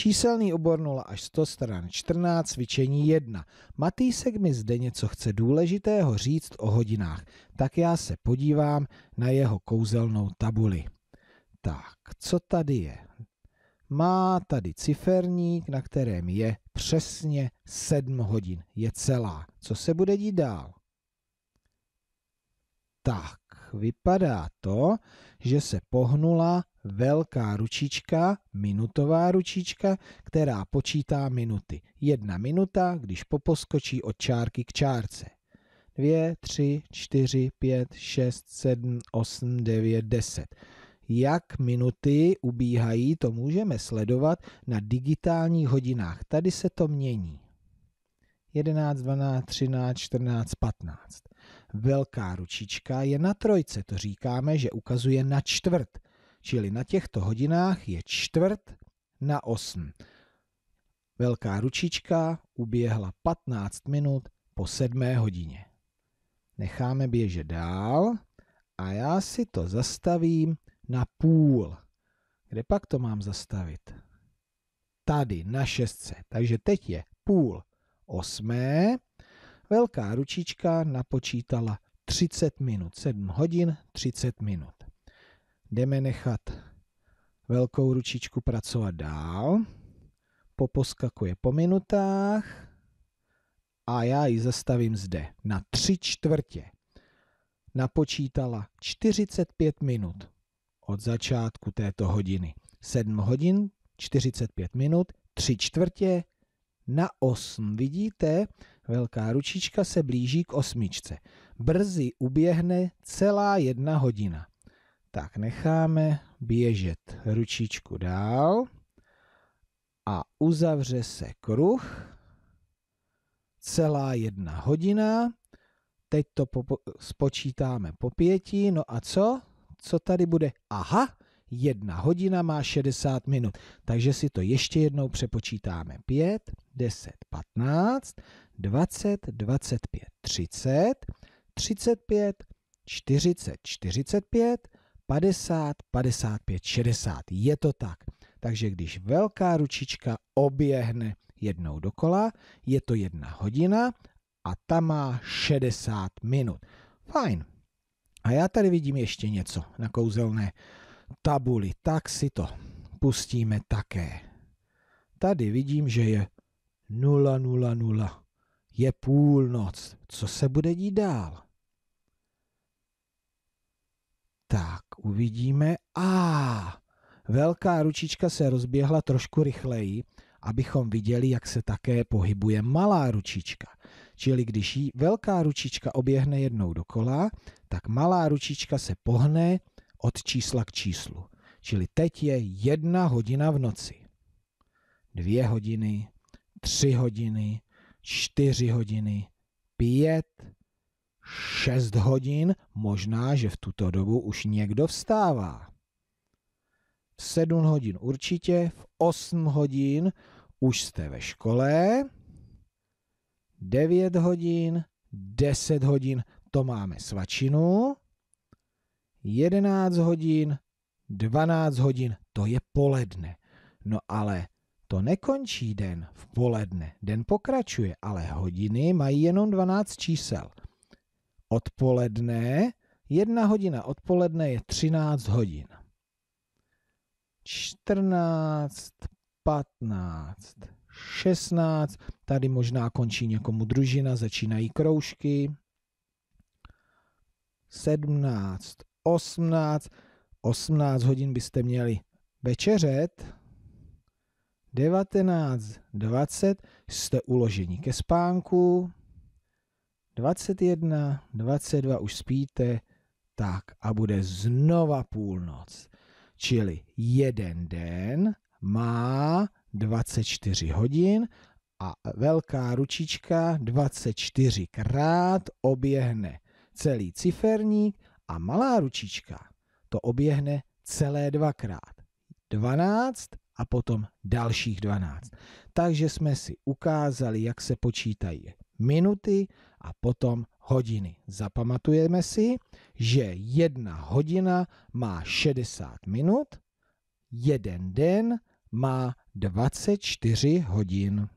Číselný obor 0 až 100 stran 14, cvičení 1. Matýsek mi zde něco chce důležitého říct o hodinách, tak já se podívám na jeho kouzelnou tabuli. Tak, co tady je? Má tady ciferník, na kterém je přesně 7 hodin. Je celá. Co se bude dít dál? Tak, vypadá to, že se pohnula velká ručička, minutová ručička, která počítá minuty. Jedna minuta, když poposkočí od čárky k čárce. 2, 3, 4, 5, 6, 7, 8, 9, 10. Jak minuty ubíhají, to můžeme sledovat na digitálních hodinách. Tady se to mění. 11, 12, 13, 14, 15. Velká ručička je na trojce, to říkáme, že ukazuje na čtvrt, čili na těchto hodinách je čtvrt na 8. Velká ručička uběhla 15 minut po 7 hodině. Necháme běžet dál a já si to zastavím na půl. Kde pak to mám zastavit? Tady, na šestce. Takže teď je půl 8. velká ručička napočítala 30 minut, 7 hodin 30 minut. Jdeme nechat velkou ručičku pracovat dál. Poposkakuje po minutách a já ji zastavím zde na tři čtvrtě. Napočítala 45 minut od začátku této hodiny. 7 hodin 45 minut, 3 čtvrtě na 8. Vidíte, velká ručička se blíží k osmičce. Brzy uběhne celá jedna hodina. Tak necháme běžet ručičku dál a uzavře se kruh. Celá jedna hodina. Teď to spočítáme po pěti. No a co? Co tady bude? Aha, 1 hodina má 60 minut. Takže si to ještě jednou přepočítáme. 5, 10, 15, 20, 25, 30, 35, 40, 45, 50, 55, 60. Je to tak. Takže když velká ručička oběhne jednou dokola, je to jedna hodina a ta má 60 minut. Fajn. A já tady vidím ještě něco na kouzelné tabuli, tak si to pustíme také. Tady vidím, že je 000. Je půlnoc. Co se bude dít dál? Tak, uvidíme. A velká ručička se rozběhla trošku rychleji, abychom viděli, jak se také pohybuje malá ručička. Čili když jí velká ručička oběhne jednou dokola, tak malá ručička se pohne od čísla k číslu. Čili teď je jedna hodina v noci. Dvě hodiny, tři hodiny, čtyři hodiny, pět, šest hodin, možná, že v tuto dobu už někdo vstává. V sedm hodin určitě, v osm hodin už jste ve škole, devět hodin, deset hodin, to máme svačinu, 11 hodin, 12 hodin, to je poledne. No ale to nekončí den v poledne, den pokračuje, ale hodiny mají jenom 12 čísel. Odpoledne, jedna hodina odpoledne je 13 hodin. 14, 15, 16, tady možná končí někomu družina, začínají kroužky. 17, 18, 18 hodin byste měli večeřet, 19, 20 jste uloženi ke spánku, 21, 22 už spíte, tak a bude znova půlnoc. Čili jeden den má 24 hodin a velká ručička 24 krát oběhne celý ciferník a malá ručička to oběhne celé dvakrát. 12 a potom dalších 12. Takže jsme si ukázali, jak se počítají minuty a potom hodiny. Zapamatujeme si, že jedna hodina má 60 minut, jeden den má 24 hodin.